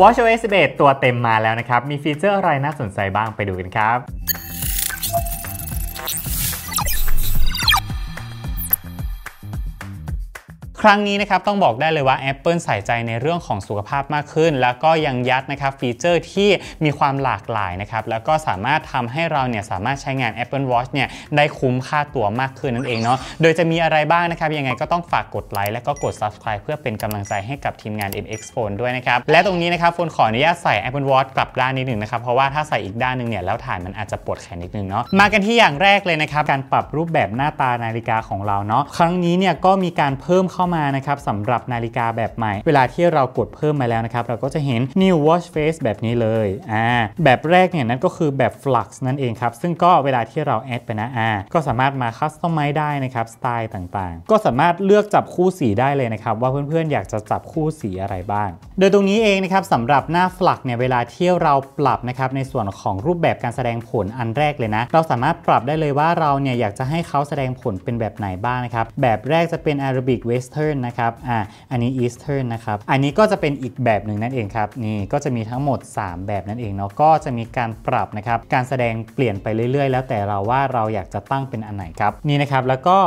watchOS 11ตัวเต็มมาแล้วนะครับ มีฟีเจอร์อะไรน่าสนใจบ้างไปดูกันครับครั้งนี้นะครับต้องบอกได้เลยว่า Apple ใส่ใจในเรื่องของสุขภาพมากขึ้น แล้วก็ยังยัดนะครับฟีเจอร์ที่มีความหลากหลายนะครับแล้วก็สามารถทำให้เราเนี่ยสามารถใช้งาน Apple Watch เนี่ยได้คุ้มค่าตัวมากขึ้นนั่นเองเนาะโดยจะมีอะไรบ้างนะครับยังไงก็ต้องฝากกดไลค์และก็กด subscribe เพื่อเป็นกำลังใจให้กับทีมงาน MX Phone ด้วยนะครับและตรงนี้นะครับโฟนขออนุญาตใส่ Apple Watch กลับด้านนิดหนึ่งนะครับเพราะว่าถ้าใส่อีกด้านนึงเนี่ยแล้วถ่ายมันอาจจะปวดแขนนิดนึงเนาะมากันที่อย่างแรกเลยนะครับการปรับรูปแบบหน้าตานาฬิกาของเราเนาะครั้งนี้เนี่ยก็มีการเพิ่มเข้ามานะครับสำหรับนาฬิกาแบบใหม่ เวลาที่เรากดเพิ่มมาแล้วนะครับเราก็จะเห็น new watch face แบบนี้เลยอ่าแบบแรกเนี่ยนั่นก็คือแบบ flux นั่นเองครับซึ่งก็เวลาที่เราแอดไปนะอ่าก็สามารถมา customize ได้นะครับสไตล์ต่างๆ ก็สามารถเลือกจับคู่สีได้เลยนะครับ ว่าเพื่อนๆอยากจะจับคู่สีอะไรบ้างโดยตรงนี้เองนะครับสำหรับหน้า flux เนี่ยเวลาที่เราปรับนะครับในส่วนของรูปแบบการแสดงผลอันแรกเลยนะเราสามารถปรับได้เลยว่าเราเนี่ยอยากจะให้เขาแสดงผลเป็นแบบไหนบ้างนะครับแบบแรกจะเป็น Arabic Western Eastern นะครับ อ่า อันนี้ Eastern นะครับ อันนี้ก็จะเป็นอีกแบบหนึ่งนั่นเองครับ นี่ก็จะมีทั้งหมด 3 แบบนั่นเองเนาะ ก็จะมีการปรับนะครับการแสดงเปลี่ยนไปเรื่อย ๆ แล้วแต่เราว่าเราอยากจะตั้งเป็นอันไหนครับ นี่นะครับ แล้วก็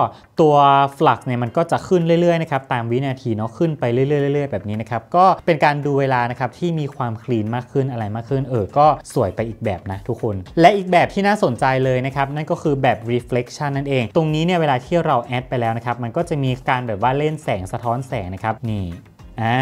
ตัวฟลักเนี่ยมันก็จะขึ้นเรื่อยๆนะครับ ตามวินาทีเนาะ ขึ้นไปเรื่อยๆแบบนี้นะครับ ก็เป็นการดูเวลานะครับที่มีความคลีนมากขึ้นอะไรมากขึ้นเออ ก็สวยไปอีกแบบนะทุกคน และอีกแบบที่น่าสนใจเลยนะครับนั่นก็คือแบบ reflection นั่นเอง ตรงนี้เนี่ยเวลาที่เราแอดไปแล้วนะครับมันก็จะมีการแบบว่าเล่นแสง สะท้อนแสงนะครับ นี่อ่า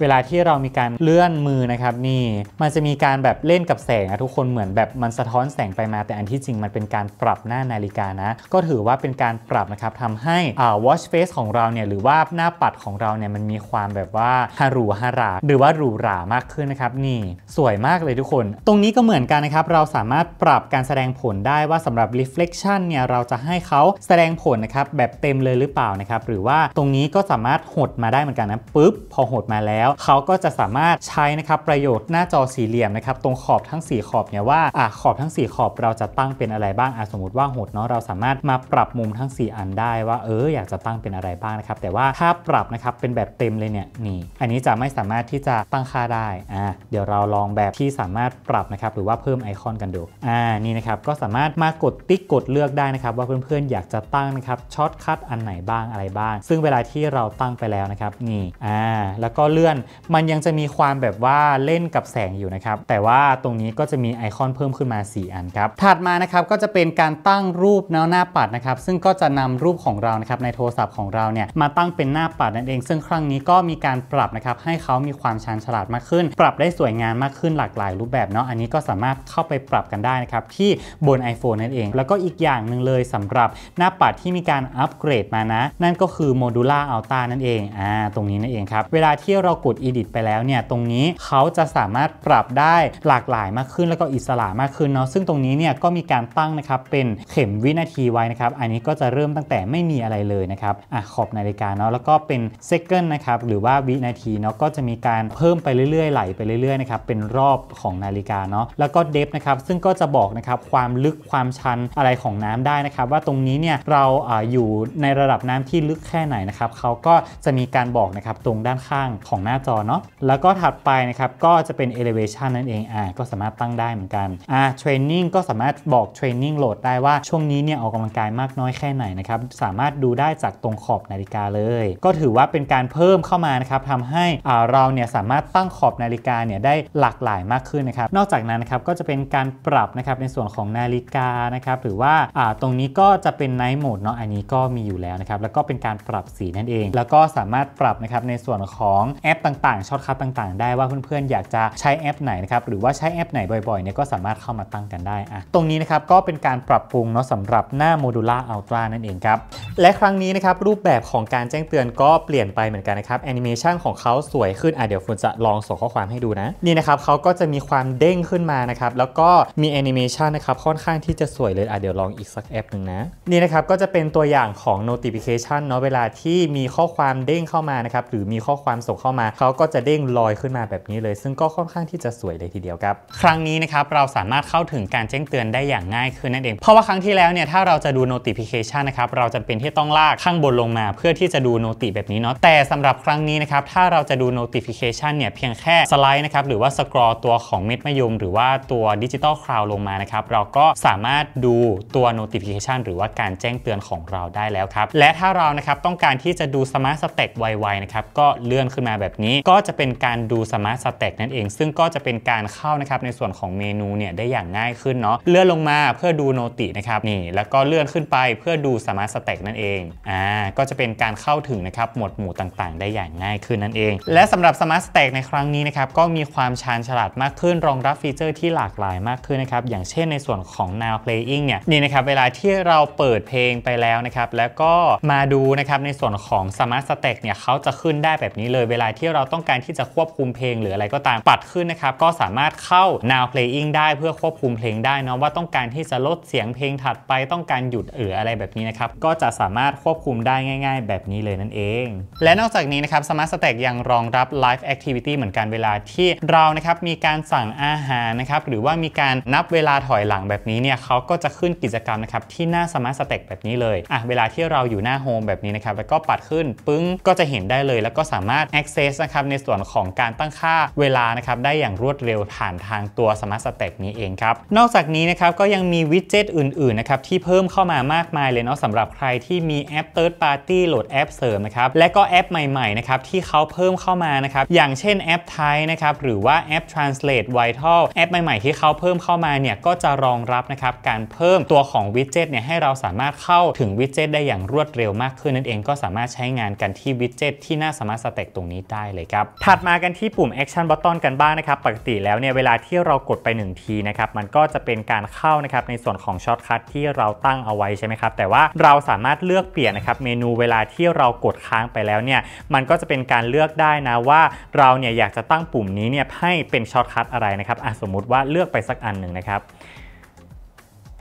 เวลาที่เรามีการเลื่อนมือนะครับนี่มันจะมีการแบบเล่นกับแสงนะทุกคนเหมือนแบบมันสะท้อนแสงไปมาแต่อันที่จริงมันเป็นการปรับหน้านาฬิกานะก็ถือว่าเป็นการปรับนะครับทำให้อ่า watch face ของเราเนี่ยหรือว่าหน้าปัดของเราเนี่ยมันมีความแบบว่าฮารูฮาราหรือว่าหรูหรามากขึ้นนะครับนี่ สวยมากเลยทุกคน ตรงนี้ก็เหมือนกันนะครับเราสามารถปรับการแสดงผลได้ว่าสำหรับ reflection เนี่ยเราจะให้เขาแสดงผลนะครับแบบเต็มเลยหรือเปล่านะครับหรือว่าตรงนี้ก็สามารถหดมาได้เหมือนกันนะปุ๊บพอหดมาแล้วเขาก็จะสามารถใช้นะครับประโยชน์หน้าจอสี่เหลี่ยมนะครับตรงขอบทั้ง 4 ขอบเนี่ยว่า อ่ะขอบทั้ง 4 ขอบเราจะตั้งเป็นอะไรบ้างอ่ะสมมติว่าหดเนาะเราสามารถมาปรับมุมทั้ง 4 อันได้ ว่าเอออยากจะตั้งเป็นอะไรบ้างนะครับ แต่ว่าถ้าปรับนะครับเป็นแบบเต็มเลยเนี่ยนี่ อันนี้จะไม่สามารถที่จะตั้งค่าได้อ่าเดี๋ยวเราลองแบบที่สามารถปรับนะครับหรือว่าเพิ่มไอคอนกันดูอ่านี่นะครับก็สามารถมากดติ๊กกดเลือกได้นะครับ ว่าเพื่อนๆอยากจะตั้งนะครับช็อตคัดอันไหนบ้างอะไรบ้าง ซึ่งเวลาที่เราตั้งไปแล้วนะครับนี่อ่าแล้วก็เลื่อนมันยังจะมีความแบบว่าเล่นกับแสงอยู่นะครับ แต่ว่าตรงนี้ก็จะมีไอคอนเพิ่มขึ้นมา 4 อันครับถัดมานะครับก็จะเป็นการตั้งรูปแนวหน้าปัดนะครับซึ่งก็จะนำรูปของเรานะครับในโทรศัพท์ของเราเนี่ยมาตั้งเป็นหน้าปัดนั่นเอง ซึ่งครั้งนี้ก็มีการปรับนะครับ ให้เขามีความชันฉลาดมากขึ้น ปรับได้สวยงามมากขึ้นหลากหลายรูปแบบเนาะอันนี้ก็สามารถเข้าไปปรับกันได้นะครับที่บน iPhone นั่นเอง แล้วก็อีกอย่างหนึ่งเลยสำหรับหน้าปัดที่มีการอัปเกรดมานะนั่นก็คือูล่าอัลต้านั่นเองอ่าตรงนี้นั่นเองครับครับเวลาที่เรากด edit ไปแล้วเนี่ยตรงนี้เขาจะสามารถปรับได้หลากหลายมากขึ้นแล้วก็อิสระมากขึ้นเนาะซึ่งตรงนี้เนี่ยก็มีการตั้งนะครับเป็นเข็มวินาทีไว้นะครับอันนี้ก็จะเริ่มตั้งแต่ไม่มีอะไรเลยนะครับอ่ะขอบนาฬิกาเนาะแล้วก็เป็นซกเกิลนะครับหรือว่าวินาทีเนาะก็จะมีการเพิ่มไปเรื่อยๆไหลไปเรื่อยๆนะครับเป็นรอบของนาฬิกาเนาะแล้วก็เดฟนะครับซึ่งก็จะบอกนะครับความลึกความชันอะไรของน้ำได้นะครับว่าตรงนี้เนี่ยเราออยู่ในระดับน้ำที่ลึกแค่ไหนนะครับเขาก็จะมีการบอกนะครับตรงด้านข้างของหน้าจอเนาะแล้วก็ถัดไปนะครับก็จะเป็น elevation นั่นเองอ่าก็สามารถตั้งได้เหมือนกันอ่าเทรนนิ่งก็สามารถบอกเทรนนิ่งโหลดได้ว่าช่วงนี้เนี่ยออกกำลังกายมากน้อยแค่ไหนนะครับสามารถดูได้จากตรงขอบนาฬิกาเลย ก็ถือว่าเป็นการเพิ่มเข้ามานะครับทำให้อ่าเราเนี่ยสามารถตั้งขอบนาฬิกาเนี่ยได้หลากหลายมากขึ้นนะครับ นอกจากนั้นนะครับ ก็จะเป็นการปรับนะครับในส่วนของนาฬิกานะครับหรือว่าอ่าตรงนี้ก็จะเป็น night mode เนาะอันนี้ก็มีอยู่แล้วนะครับแล้วก็เป็นการปรับสีนั่นเอง แล้วก็สามารถปรับนะครับในส่วนนของแอปต่างๆช็อตคัทต่าง ๆ ได้ว่าเพื่อน ๆ อยากจะใช้แอปไหนนะครับหรือว่าใช้แอปไหนบ่อยๆเนี่ยก็สามารถเข้ามาตั้งกันได้อะตรงนี้นะครับก็เป็นการปรับปรุงเนาะสำหรับหน้าโมดูล่าอัลตร้านั่นเองครับและครั้งนี้นะครับรูปแบบของการแจ้งเตือนก็เปลี่ยนไปเหมือนกันนะครับแอนิเมชันของเขาสวยขึ้นอ่ะเดี๋ยวฝนจะลองส่งข้อความให้ดูนะ นี่นะครับเขาก็จะมีความเด้งขึ้นมานะครับแล้วก็มีแอนิเมชันนะครับค่อนข้างที่จะสวยเลยอ่ะเดี๋ยวลองอีกสักแอปหนึ่งนะนี่นะครับก็จะเป็นตัวอย่างของ notification เนาะเวลาที่มีข้อความเด้งเข้ามานะครับหรือมีข้อความส่งเข้ามาเขาก็จะเด้งลอยขึ้นมาแบบนี้เลยซึ่งก็ค่อนข้างที่จะสวยเลยทีเดียวครับครั้งนี้นะครับเราสามารถเข้าถึงการแจ้งเตือนได้อย่างง่ายขึ้นนั่นเองเพราะว่าครั้งที่แล้วเนี่ยถ้าเราจะดู notification นะครับเราจะเป็นที่ต้องลากข้างบนลงมา เพื่อที่จะดูโนติแบบนี้เนาะแต่สำหรับครั้งนี้นะครับถ้าเราจะดู notification เนี่ยเพียงแค่สไลด์นะครับหรือว่าสครอตัวของเม็ดมะยมหรือว่าตัวดิจิตอลคลาวลงมานะครับเราก็สามารถดูตัว notification หรือว่าการแจ้งเตือนของเราได้แล้วครับและถ้าเรานะครับต้องการที่จะดู smart stack ไวๆนะครับก็เลื่อนขึ้นมาแบบนี้ก็จะเป็นการดูสมาร์ทสแต็กนั่นเอง ซึ่งก็จะเป็นการเข้านะครับในส่วนของเมนูเนี่ยได้อย่างง่ายขึ้นเนาะเลื่อนลงมาเพื่อดูโนตินะครับนี่แล้วก็เลื่อนขึ้นไปเพื่อดูสมาร์ทสแต็กนั่นเองอ่าก็จะเป็นการเข้าถึงนะครับหมวดหมู่ต่างๆ ได้อย่างง่ายขึ้นนั่นเอง และสำหรับสมาร์ทสแต็กในครั้งนี้นะครับก็มีความชาญฉลาดมากขึ้น รองรับฟีเจอร์ที่หลากหลายมากขึ้นนะครับอย่างเช่นในส่วนของ now playing เนี่ยนี่นะครับเวลาที่เราเปิดเพลงไปแล้วนะครับแล้วก็มาดูนะครับในส่วนของสมาร์ตสเต็กเนี่ยเขาจะขึ้นได้ายๆแบบนี้เลยเวลาที่เราต้องการที่จะควบคุมเพลงหรืออะไรก็ตามปัดขึ้นนะครับก็สามารถเข้า now playing ได้เพื่อควบคุมเพลงได้นะว่าต้องการที่จะลดเสียงเพลงถัดไปต้องการหยุดหรืออะไรแบบนี้นะครับก็จะสามารถควบคุมได้ง่าย ๆ แบบนี้เลยนั่นเอง และนอกจากนี้นะครับ Smart Stack ยังรองรับ Live Activity เหมือนกันเวลาที่เรานะครับมีการสั่งอาหารนะครับหรือว่ามีการนับเวลาถอยหลังแบบนี้เนี่ยเขาก็จะขึ้นกิจกรรมนะครับที่หน้า Smart Stack แบบนี้เลยอ่ะเวลาที่เราอยู่หน้าโฮมแบบนี้นะครับแล้วก็ปัดขึ้นปึ้งก็จะเห็นได้เลยแล้วก็สามารถ access นะครับในส่วนของการตั้งค่าเวลานะครับได้อย่างรวดเร็ว ผ่านทางตัว Smart s t e p นี้เองครับนอกจากนี้นะครับก็ยังมีวิดเจ็ตอื่น ๆ นะครับที่เพิ่มเข้ามามากมายเลยเนาะสำหรับใครที่มีแอป Third Party โหลดแอปเสริมนะครับและก็แอปใหม่ ๆ นะครับที่เขาเพิ่มเข้ามานะครับอย่างเช่นแอปไทยนะครับหรือว่าแอป Translate Vital แอปใหม่ ๆ ที่เขาเพิ่มเข้ามาเนี่ยก็จะรองรับนะครับ การเพิ่มตัวของวิดเจ็ตเนี่ยให้เราสามารถเข้าถึงวิดเจ็ตได้อย่างรวดเร็วมากขึ้นนั่นเอง ก็สามารถใช้งานกันที่วิดเจ็ตที่หน้าสมาารถสเต็กตรงนี้ได้เลยครับ ถัดมากันที่ปุ่ม Action Button กันบ้างนะครับ ปกติแล้วเนี่ยเวลาที่เรากดไป 1 ทีนะครับ มันก็จะเป็นการเข้านะครับในส่วนของช็อตคัทที่เราตั้งเอาไว้ใช่ไหมครับ แต่ว่าเราสามารถเลือกเปลี่ยนนะครับ เมนูเวลาที่เรากดค้างไปแล้วเนี่ย มันก็จะเป็นการเลือกได้นะว่าเราเนี่ยอยากจะตั้งปุ่มนี้เนี่ยให้เป็นช็อตคัทอะไรนะครับสมมติว่าเลือกไปสักอันหนึ่งนะครับ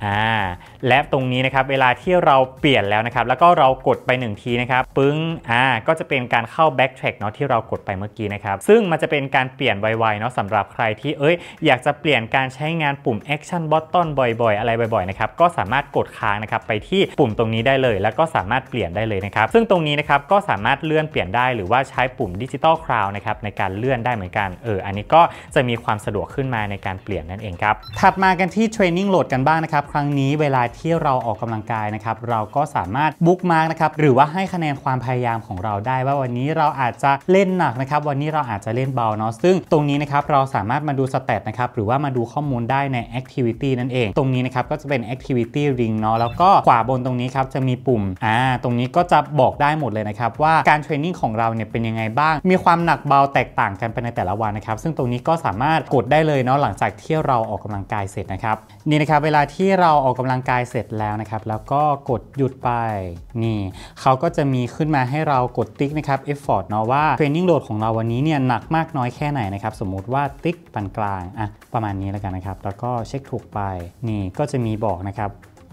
อ่าและตรงนี้นะครับเวลาที่เราเปลี่ยนแล้วนะครับแล้วก็เรากดไป1ทีนะครับปึ้งอ่าก็จะเป็นการเข้า backtrack เนาะที่เรากดไปเมื่อกี้นะครับซึ่งมันจะเป็นการเปลี่ยนไวๆเนาะสำหรับใครที่เอ้ยอยากจะเปลี่ยนการใช้งานปุ่ม action button บ่อย ๆ อะไรบ่อยๆนะครับก็สามารถกดค้างนะครับไปที่ปุ่มตรงนี้ได้เลย แล้วก็สามารถเปลี่ยนได้เลยนะครับซึ่งตรงนี้นะครับก็สามารถเลื่อนเปลี่ยนได้หรือว่าใช้ปุ่มดิจิตอลคราวนะครับในการเลื่อนได้เหมือนกันเอออันนี้ก็จะมีความสะดวกขึ้นมาในการเปลี่ยนนั่นเองครับถัดมากันที่ training load กันบ้างนะครับครั้งนี้เวลาที่เราออกกำลังกายนะครับเราก็สามารถบุ๊กมาร์กนะครับหรือว่าให้คะแนนความพยายามของเราได้ ว่าวันนี้เราอาจจะเล่นหนักนะครับวันนี้เราอาจจะเล่นเบาเนาะซึ่งตรงนี้นะครับเราสามารถมาดูสเตตนะครับหรือว่ามาดูข้อมูลได้ใน Activity นั่นเอง ตรงนี้นะครับก็จะเป็น Activity Ring เนาะแล้วก็ขวาบนตรงนี้ครับจะมีปุ่มอ่าตรงนี้ก็จะบอกได้หมดเลยนะครับว่าการเทรนนิ่งของเราเนี่ยเป็นยังไงบ้าง มีความหนักเบาแตกต่างกันไปในแต่ละวันนะครับ ซึ่งตรงนี้ก็สามารถกดได้เลยเนาะหลังจากที่เราออกกำลังกายเสร็จนะครับนี่นะครับเวลาที่เราออกกำลังกายเสร็จแล้วนะครับ แล้วก็กดหยุดไป นี่ เขาก็จะมีขึ้นมาให้เรากดติ๊กนะครับ เอฟฟอร์ดเนาะว่าเทรนนิ่งโหลดของเราวันนี้เนี่ยหนักมากน้อยแค่ไหนนะครับ สมมุติว่าติ๊กปานกลาง อ่ะ ประมาณนี้แล้วกันนะครับ แล้วก็เช็คถูกไป นี่ก็จะมีบอกนะครับ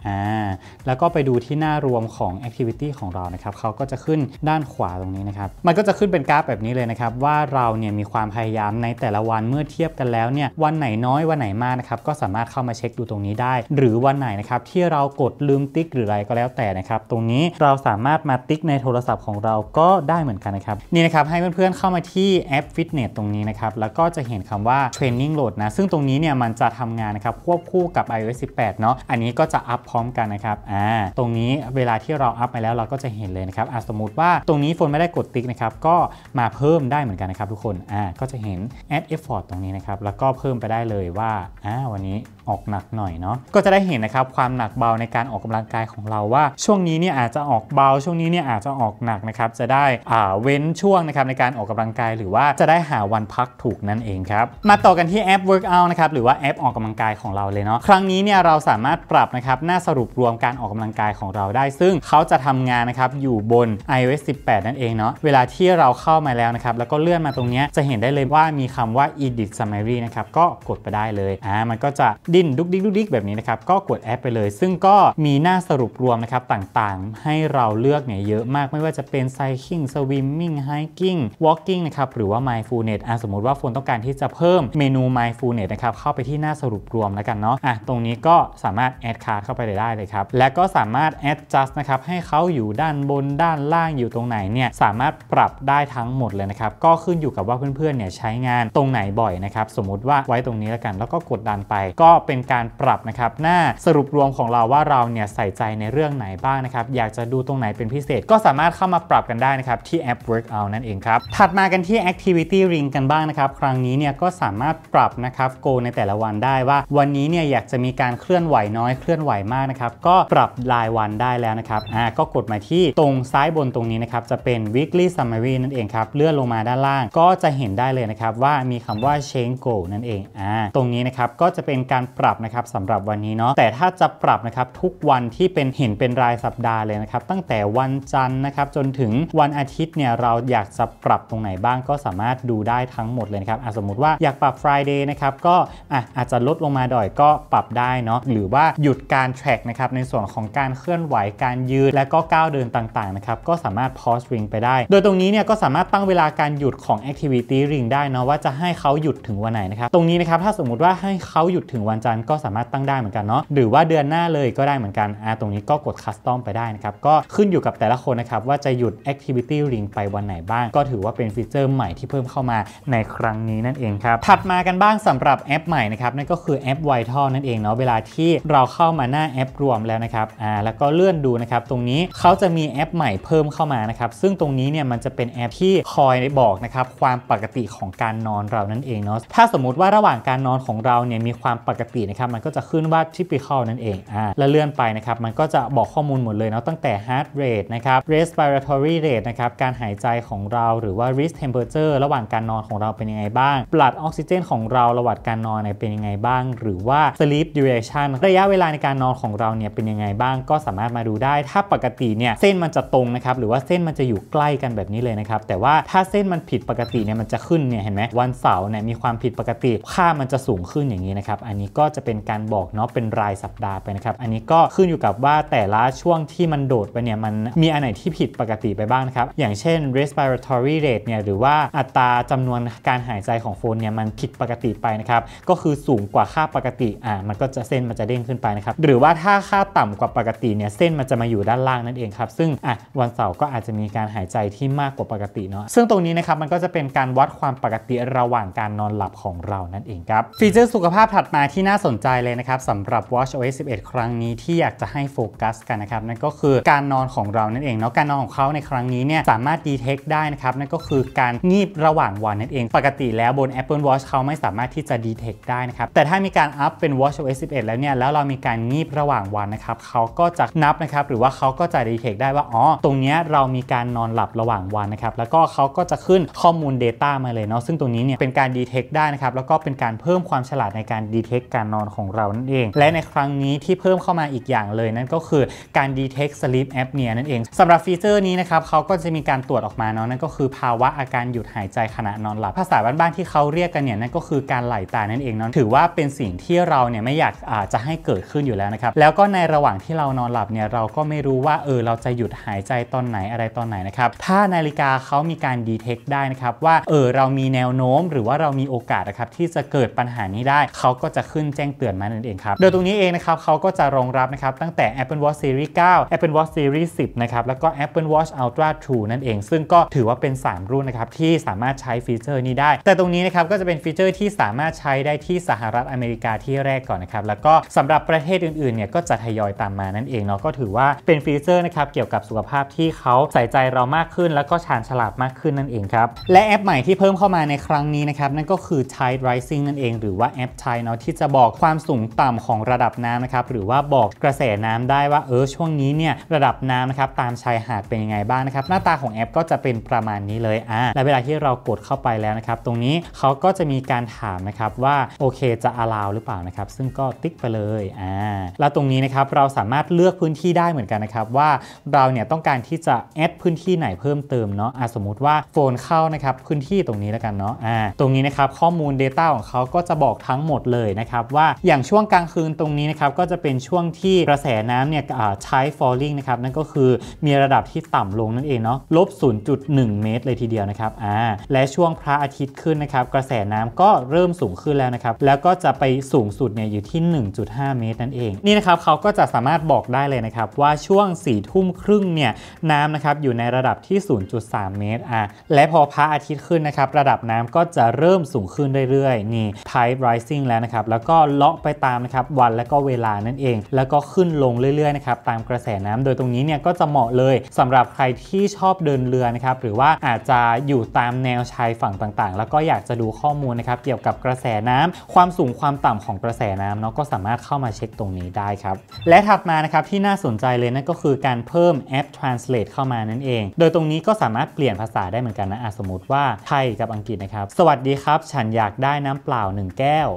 อ่าแล้วก็ไปดูที่หน้ารวมของ Activity ของเรานะครับเขาก็จะขึ้นด้านขวาตรงนี้นะครับมันก็จะขึ้นเป็นกราฟแบบนี้เลยนะครับว่าเราเนี่ยมีความพยายามในแต่ละวันเมื่อเทียบกันแล้วเนี่ยวันไหนน้อยวันไหนมากนะครับก็สามารถเข้ามาเช็คดูตรงนี้ได้ หรือวันไหนนะครับที่เรากดลืมติ๊กหรืออะไรก็แล้วแต่นะครับตรงนี้เราสามารถมาติ๊กในโทรศัพท์ของเราก็ได้เหมือนกันนะครับนี่นะครับให้เพื่อนๆเข้ามาที่แอปฟิตเนสตรงนี้นะครับแล้วก็จะเห็นคำว่า Training Load นะซึ่งตรงนี้เนี่ยมันจะทำงานนะครับควบคู่กับ iOS 18เนาะอันนี้ก็จะอัพร้อมกันนะครับอ่าตรงนี้เวลาที่เราอัพไปแล้วเราก็จะเห็นเลยนะครับสมมติว่าตรงนี้โฟนไม่ได้กดติ๊กนะครับก็มาเพิ่มได้เหมือนกันนะครับทุกคนอ่าก็จะเห็น add effort ตรงนี้นะครับแล้วก็เพิ่มไปได้เลยว่าอ่าวันนี้ออกหนักหน่อยเนาะก็จะได้เห็นนะครับความหนักเบาในการออกกำลังกายของเราว่าช่วงนี้เนี่ยอาจจะออกเบา ช่วงนี้เนี่ยอาจจะออกหนักนะครับจะได้อ่าเว้นช่วงนะครับในการออกกำลังกายหรือว่าจะได้หาวันพักถูกนั่นเองครับมาต่อกันที่แอป workout นะครับหรือว่าแอปออกกำลังกายของเราเลยเนาะครั้งนี้เนี่ยเราสามารถปรับนะครับหน้าสรุปรวมการออกกำลังกายของเราได้ ซึ่งเขาจะทำงานนะครับอยู่บน iOS 18 นั่นเองเนาะเวลาที่เราเข้ามาแล้วนะครับแล้วก็เลื่อนมาตรงนี้จะเห็นได้เลยว่ามีคำว่า edit summary นะครับก็กดไปได้เลยอ่ามันก็จะดิ้นดุกดิกดุกดิกแบบนี้นะครับ ก็กดแอปไปเลย ซึ่งก็มีหน้าสรุปรวมนะครับต่างๆ ให้เราเลือกเนี่ยเยอะมากไม่ว่าจะเป็น cycling swimming hiking walking นะครับหรือว่า mindfulness อ่าสมมติว่าคนต้องการที่จะเพิ่มเมนู mindfulness นะครับเข้าไปที่หน้าสรุปรวมแล้วกันเนาะอ่ะตรงนี้ก็สามารถแอดคาร์เข้าไปเลยได้เลยครับและก็สามารถ adjust นะครับให้เขาอยู่ด้านบนด้านล่างอยู่ตรงไหนเนี่ยสามารถปรับได้ทั้งหมดเลยนะครับ ก็ขึ้นอยู่กับว่าเพื่อนๆเนี่ยใช้งานตรงไหนบ่อย นะครับ สมมุติว่าไว้ตรงนี้แล้วกัน แล้วก็กดดันไปก็เป็นการปรับนะครับหน้าสรุปรวมของเราว่าเราเนี่ยใส่ใจในเรื่องไหนบ้างนะครับอยากจะดูตรงไหนเป็นพิเศษ ก็สามารถเข้ามาปรับกันได้นะครับที่แอป Workout นั่นเองครับถัดมากันที่ Activity Ring กันบ้างนะครับ ครั้งนี้เนี่ยก็สามารถปรับนะครับโกในแต่ละวันได้ว่าวันนี้เนี่ยอยากจะมีการเคลื่อนไหวน้อย เคลื่อนไหวมากากนะครับก็ปรับรายวันได้แล้วนะครับ อ่า ก็กดมาที่ตรงซ้ายบนตรงนี้นะครับ จะเป็น weekly summary นั่นเองครับ เลื่อนลงมาด้านล่าง ก็จะเห็นได้เลยนะครับ ว่ามีคำว่า change goal นั่นเอง อ่า ตรงนี้นะครับ ก็จะเป็นการปรับนะครับสำหรับวันนี้เนาะ แต่ถ้าจะปรับนะครับทุกวันที่เป็นเห็นเป็นรายสัปดาห์เลยนะครับ ตั้งแต่วันจันทร์นะครับจนถึงวันอาทิตย์เนี่ย เราอยากจะปรับตรงไหนบ้างก็สามารถดูได้ทั้งหมดเลยครับสมมติว่าอยากปรับ Friday นะครับ ก็ อ่ะ อาจจะลดลงมาดอยก็ปรับได้เนาะ หรือว่าหยุดการเทแทร็กนะครับในส่วนของการเคลื่อนไหวการยืนและก็ก้าวเดินต่างๆนะครับก็สามารถพอยส์ริงไปได้ โดยตรงนี้เนี่ยก็สามารถตั้งเวลาการหยุดของ activity ring ได้นะว่าจะให้เขาหยุดถึงวันไหนนะครับตรงนี้นะครับถ้าสมมุติว่าให้เขาหยุดถึงวันจันทร์ก็สามารถตั้งได้เหมือนกันเนาะหรือว่าเดือนหน้าเลยก็ได้เหมือนกันอ่าตรงนี้ก็กดคัสตอมไปได้นะครับก็ขึ้นอยู่กับแต่ละคนนะครับว่าจะหยุด activity ring ไปวันไหนบ้างก็ถือว่าเป็นฟีเจอร์ใหม่ที่เพิ่มเข้ามาในครั้งนี้นั่นเองครับถัดมากันบ้างสำหรับแอปใหม่นะครับนั่นก็คือแอป v i ท a l นั่นเองเนาะเวลาที่เราเข้ามาหน้าแอปรวมแล้วนะครับ อ่า แล้วก็เลื่อนดูนะครับ ตรงนี้เขาจะมีแอปใหม่เพิ่มเข้ามานะครับ ซึ่งตรงนี้เนี่ยมันจะเป็นแอปที่คอยบอกนะครับความปกติของการนอนเรานั่นเองเนาะ ถ้าสมมติว่าระหว่างการนอนของเราเนี่ยมีความปกตินะครับมันก็จะขึ้นว่าท่ปีเข้านั่นเอง อ่า แล้วเลื่อนไปนะครับมันก็จะบอกข้อมูลหมดเลยเนาะตั้งแต่ heart rate นะครับ respiratory rate นะครับการหายใจของเราหรือว่า wrist temperature ระหว่างการนอนของเราเป็นยังไงบ้าง blood oxygen ของเราระหว่างการนอนเป็นยังไงบ้าง หรือว่า sleep duration ระยะเวลาในการนอนของเราเนี่ยเป็นยังไงบ้างก็สามารถมาดูได้ถ้าปกติเนี่ยเส้นมันจะตรงนะครับหรือว่าเส้นมันจะอยู่ใกล้กันแบบนี้เลยนะครับแต่ว่าถ้าเส้นมันผิดปกติเนี่ยมันจะขึ้นเนี่ยเห็นไหมวันเสาร์เนี่ยมีความผิดปกติ ค่ามันจะสูงขึ้นอย่างนี้นะครับอันนี้ก็จะเป็นการบอกเนาะเป็นรายสัปดาห์ไปนะครับอันนี้ก็ขึ้นอยู่กับว่าแต่ละช่วงที่มันโดดไปเนี่ยมันมีอันไหนที่ผิดปกติไปบ้างครับอย่างเช่น respiratory rate เนี่ยหรือว่าอัตราจำนวนการหายใจของโฟนเนี่ยมันผิดปกติไปนะครับก็คือสูงกว่าค่าปกติอ่ามันก็จะเส้นมันจะเด้งขึ้นไปนะครับหรือว่าถ้าค่าต่ำกว่าปกติเนี่ยเส้นมันจะมาอยู่ด้านล่างนั่นเองครับซึ่งอ่ะวันเสาร์ก็อาจจะมีการหายใจที่มากกว่าปกติเนาะซึ่งตรงนี้นะครับมันก็จะเป็นการวัดความปกติระหว่างการนอนหลับของเรานั่นเองครับ ฟีเจอร์สุขภาพถัดมาที่น่าสนใจเลยนะครับสำหรับ Watch OS 11 ครั้งนี้ที่อยากจะให้โฟกัสกันนะครับนั่นก็คือการนอนของเรานั่นเองเนาะการนอนของเขาในครั้งนี้เนี่ยสามารถดีเทคได้นะครับนั่นก็คือการงีบระหว่างวันนั่นเอง ปกติแล้วบน Apple Watch เขาไม่สามารถที่จะดีเทคได้นะครับแต่ถ้ามีการอัพเป็น Watch OS 11 แล้วเนี่ยแล้วเรามีการงีบระระหว่างวันนะครับเขาก็จะนับนะครับ หรือว่าเขาก็จะดีเทคได้ว่าอ๋อตรงนี้เรามีการนอนหลับระหว่างวันนะครับ แล้วก็เขาก็จะขึ้นข้อมูล Data มาเลยเนาะซึ่งตรงนี้เนี่ยเป็นการดีเทคได้นะครับแล้วก็เป็นการเพิ่มความฉลาดในการดีเทคการนอนของเรานั่นเอง และในครั้งนี้ที่เพิ่มเข้ามาอีกอย่างเลยนั่นก็คือการดีเทคสลิปแอปเนียนั่นเองสำหรับฟีเจอร์นี้นะครับเขาก็จะมีการตรวจออกมาเนาะนั่นก็คือภาวะอาการหยุดหายใจขณะนอนหลับภาษาบ้านๆที่เขาเรียกกันเนี่ยนั่นก็คือการไหลตานั่นเองเนาะถือว่าเป็นสิ่งที่เราเนี่ยไม่อยากอาจจะให้เกิดขึ้นอยู่แล้วนะครับแล้วก็ในระหว่างที่เรานอนหลับเนี่ยเราก็ไม่รู้ว่าเออเราจะหยุดหายใจตอนไหนอะไรตอนไหนนะครับ ถ้านาฬิกาเขามีการดีเทคได้นะครับ ว่าเออเรามีแนวโน้มหรือว่าเรามีโอกาสนะครับที่จะเกิดปัญหานี้ได้ เขาก็จะขึ้นแจ้งเตือนมานั่นเองครับโดยตรงนี้เองนะครับเขาก็จะรองรับนะครับตั้งแต่ Apple Watch Series 9 Apple Watch Series 10 นะครับแล้วก็ Apple Watch Ultra True นั่นเองซึ่งก็ถือว่าเป็น 3 รุ่นนะครับที่สามารถใช้ฟีเจอร์นี้ได้ แต่ตรงนี้นะครับก็จะเป็นฟีเจอร์ที่สามารถใช้ได้ที่สหรัฐอเมริกาที่แรกก่อนนะครับแล้วก็สำหรับประเทศอื่นๆเเนี่ยก็จะทยอยตามมานั่นเองเนาะก็ถือว่าเป็นฟีเจอร์นะครับเกี่ยวกับสุขภาพที่เขาใส่ใจเรามากขึ้น แล้วก็ชาญฉลาดมากขึ้นนั่นเองครับและแอปใหม่ที่เพิ่มเข้ามาในครั้งนี้นะครับนั่นก็คือ Tide Rising นั่นเอง หรือว่าแอป Tide เนาะที่จะบอกความสูงต่ำของระดับน้ำนะครับหรือว่าบอกกระแสน้ำได้ว่าเออช่วงนี้เนี่ยระดับน้ำนะครับตามชายหาดเป็นยังไงบ้างนะครับหน้าตาของแอปก็จะเป็นประมาณนี้เลยอ่าและเวลาที่เรากดเข้าไปแล้วนะครับตรงนี้เขาก็จะมีการถามนะครับว่าโอเคจะอาลาวหรือเปล่านะครับซึ่งก็ติ๊กไปเลยอ่าแล้วตรงนี้นะครับเราสามารถเลือกพื้นที่ได้เหมือนกันนะครับ ว่าเราเนี่ยต้องการที่จะแอดพื้นที่ไหนเพิ่มเติมเนาะะสมมุติว่าโฟนเข้านะครับพื้นที่ตรงนี้แล้วกันเนาะอ่าตรงนี้นะครับข้อมูล Data ของเขาก็จะบอกทั้งหมดเลยนะครับว่าอย่างช่วงกลางคืนตรงนี้นะครับ ก็จะเป็นช่วงที่กระแสน้ำเนี่ยใช้ falling นะครับนั่นก็คือมีระดับที่ต่ำลงนั่นเองเนาะลบ0.1เมตร เลยทีเดียวนะครับอ่าและช่วงพระอาทิตย์ขึ้นนะครับกระแสน้ำก็เริ่มสูงขึ้นแล้วนะครับแล้วก็จะไปสูงสุดเนี่ยอยู่ที่ 1.5 เมตรนั่นเองี่นะครับ เขาก็จะสามารถบอกได้เลยนะครับ ว่าช่วงสี่ทุ่มครึ่งเนี่ยน้ำนะครับอยู่ในระดับที่ 0.3 เมตรอ่ะและพอพระอาทิตย์ขึ้นนะครับ ระดับน้ำก็จะเริ่มสูงขึ้นเรื่อยๆนี่ type rising แล้วนะครับ แล้วก็เลาะไปตามนะครับวันและก็เวลานั่นเอง แล้วก็ขึ้นลงเรื่อยๆนะครับตามกระแสน้ำโดยตรงนี้เนี่ยก็จะเหมาะเลยสำหรับใครที่ชอบเดินเรือนะครับหรือว่าอาจจะอยู่ตามแนวชายฝั่งต่างๆ แล้วก็อยากจะดูข้อมูลนะครับเกี่ยวกับกระแสน้ำความสูงความต่ำของกระแสน้ำเนาะก็สามารถเข้ามาเช็คตรงนี้ได้ได้ครับและถัดมานะครับที่น่าสนใจเลยนั่นก็คือการเพิ่มแอป Translate เข้ามานั่นเอง โดยตรงนี้ก็สามารถเปลี่ยนภาษาได้เหมือนกันนะสมมติว่าไทยกับอังกฤษนะครับ สวัสดีครับ ฉันอยากได้น้ำเปล่า1แก้ว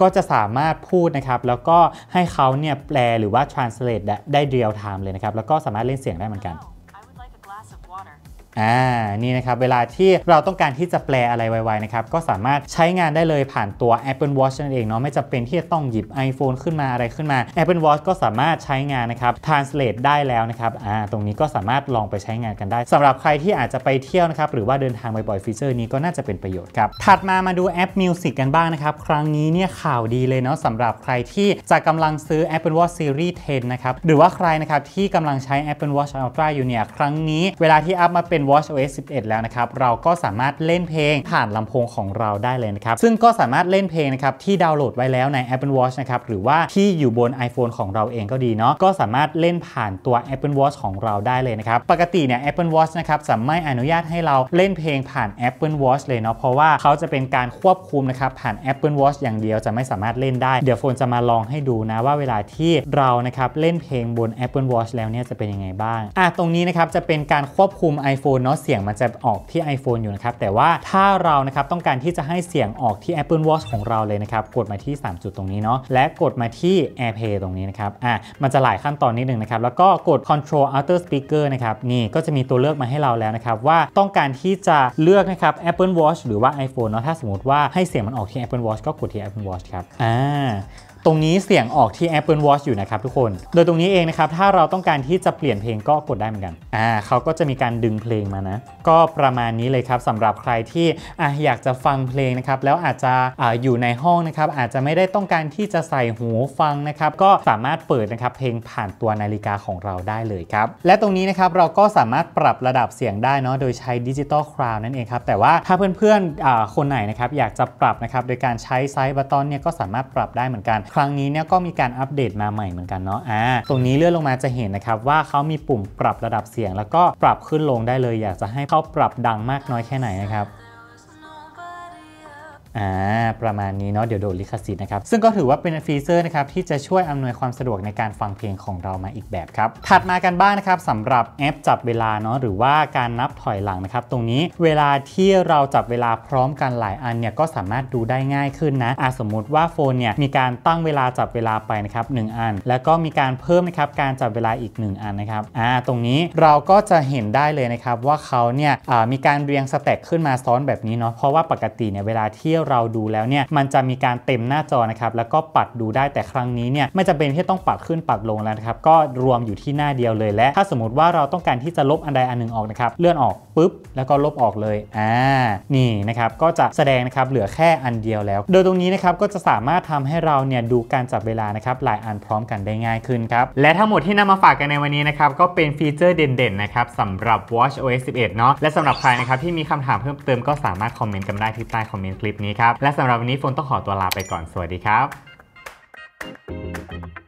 ก็จะสามารถพูดนะครับแล้วก็ให้เขาเนี่ยแปลหรือว่า translate ได้เรียลไทม์เลยนะครับแล้วก็สามารถเล่นเสียงได้เหมือนกันอ่านี่นะครับเวลาที่เราต้องการที่จะแปลอะไรไวๆนะครับก็สามารถใช้งานได้เลยผ่านตัว Apple Watch นั่นเองเนาะไม่จำเป็นที่จะต้องหยิบ iPhone ขึ้นมาอะไรขึ้นมา Apple Watch ก็สามารถใช้งานนะครับ translate ได้แล้วนะครับอ่าตรงนี้ก็สามารถลองไปใช้งานกันได้ สำหรับใครที่อาจจะไปเที่ยวนะครับหรือว่าเดินทางบ่อยๆฟีเจอร์นี้ก็น่าจะเป็นประโยชน์ครับถัดมามาดูแอป Music กันบ้างนะครับครั้งนี้เนี่ยข่าวดีเลยเนาะสำหรับใครที่จะกำลังซื้อ Apple Watch Series 10 นะครับหรือว่าใครนะครับที่กำลังใช้ Apple Watch Ultra อยู่เนี่ยครั้งนี้เวลาที่อัพมาเป็น watchOS 11 แล้วนะครับเราก็สามารถเล่นเพลงผ่านลำโพงของเราได้เลยนะครับซึ่งก็สามารถเล่นเพลงนะครับที่ดาวน์โหลดไว้แล้วใน Apple Watch นะครับหรือว่าที่อยู่บน iPhone ของเราเองก็ดีเนาะก็สามารถเล่นผ่านตัว Apple Watch ของเราได้เลยนะครับปกติเนี่ย Apple Watch นะครับจะไม่อนุญาตให้เราเล่นเพลงผ่าน Apple Watch เลยเนาะเพราะว่าเขาจะเป็นการควบคุมนะครับผ่าน Apple Watch อย่างเดียวจะไม่สามารถเล่นได้เดี๋ยวโฟนจะมาลองให้ดูนะว่าเวลาที่เรานะครับเล่นเพลงบน Apple Watch แล้วเนี่ยจะเป็นยังไงบ้างอ่ะตรงนี้นะครับจะเป็นการควบคุม iPhone iPhone เนาะเสียงมันจะออกที่ iPhone อยู่นะ ครับ แต่ว่าถ้าเรานะครับต้องการที่จะให้เสียงออกที่ Apple Watch ของเราเลยนะครับกดมาที่ 3 จุดตรงนี้เนาะและกดมาที่ AirPlay ตรงนี้นะครับอ่ะมันจะหลายขั้นตอนนิดนึงนะครับแล้วก็กด Control Outer Speaker นะครับนี่ก็จะมีตัวเลือกมาให้เราแล้วนะครับว่าต้องการที่จะเลือกนะครับ Apple Watch หรือว่า iPhone เนาะถ้าสมมติว่าให้เสียงมันออกที่ Apple Watch ก็กดที่ Apple Watch ครับอ่ารงนี้เสียงออกที่ Apple Watch อยู่นะครับทุกคน โดยตรงนี้เองนะครับถ้าเราต้องการที่จะเปลี่ยนเพลงก็กดได้เหมือนกัน อ่าเขาก็จะมีการดึงเพลงมานะ ก็ประมาณนี้เลยครับสำหรับใครที่อ่าอยากจะฟังเพลงนะครับแล้วอาจจะอ่าอยู่ในห้องนะครับอาจจะไม่ได้ต้องการที่จะใส่หูฟังนะครับก็สามารถเปิดนะครับเพลงผ่านตัวนาฬิกาของเราได้เลยครับและตรงนี้นะครับเราก็สามารถปรับระดับเสียงได้เนาะโดยใช้ดิจิตอลคราวนั่นเองครับแต่ว่าถ้าเพื่อนๆอ่าคนไหนนะครับอยากจะปรับนะครับโดยการใช้ไซส์บัตตอนเนี่ยก็สามารถปรับได้เหมือนกันครั้งนี้เนี่ยก็มีการอัปเดตมาใหม่เหมือนกันเนาะอ่าตรงนี้เลื่อนลงมาจะเห็นนะครับ ว่าเขามีปุ่มปรับระดับเสียง แล้วก็ปรับขึ้นลงได้เลย อยากจะให้เขาปรับดังมากน้อยแค่ไหนนะครับอ่าประมาณนี้เนาะเดี๋ยวโดนลิขสิทธิ์นะครับ ซึ่งก็ถือว่าเป็นฟีเจอร์นะครับที่จะช่วยอำนวยความสะดวกในการฟังเพลงของเรามาอีกแบบครับถัดมากันบ้างนะครับสำหรับแอปจับเวลาเนาะหรือว่าการนับถอยหลังนะครับ ตรงนี้เวลาที่เราจับเวลาพร้อมกันหลายอันเนี่ยก็สามารถดูได้ง่ายขึ้นนะอาสมมติว่าโฟนเนี่ยมีการตั้งเวลาจับเวลาไปนะครับหอัน แล้วก็มีการเพิ่มนะครับการจับเวลาอีก 1 อันนะครับอ่าตรงนี้เราก็จะเห็นได้เลยนะครับว่าเขาเนี่ยมีการเรียงสเต็กขึ้นมาซ้อนแบบนี้เนาะเพราะว่าปกติเนี่ยเวลาที่เราดูแล้วเนี่ยมันจะมีการเต็มหน้าจอนะครับแล้วก็ปัดดูได้แต่ครั้งนี้เนี่ยไม่จำเป็นที่ต้องปรัดขึ้นปรัดลงแล้วนะครับก็รวมอยู่ที่หน้าเดียวเลยและถ้าสมมติว่าเราต้องการที่จะลบอันใดอันหนึ่งออกนะครับเลื่อนออกปุ๊บแล้วก็ลบออกเลยอ่านี่นะครับก็จะแสดงนะครับเหลือแค่อันเดียวแล้ว โดยตรงนี้นะครับก็จะสามารถทำให้เราเนี่ยดูการจับเวลานะครับหลายอันพร้อมกันได้ง่ายขึ้นครับและทั้งหมดที่นำมาฝากกันในวันนี้นะครับก็เป็นฟีเจอร์เด่นๆนะครับสำหรับ watch os 11 เนาะและสำหรับใครนะครับที่มีคำถามเพิ่มเติม ก็สามารถคอมเมนต์กันได้ที่ใต้คอมเมนต์คลิปนี้ี้ครับและสำหรับวันนี้โฟนต้องขอตัวลาไปก่อน สวัสดีครับ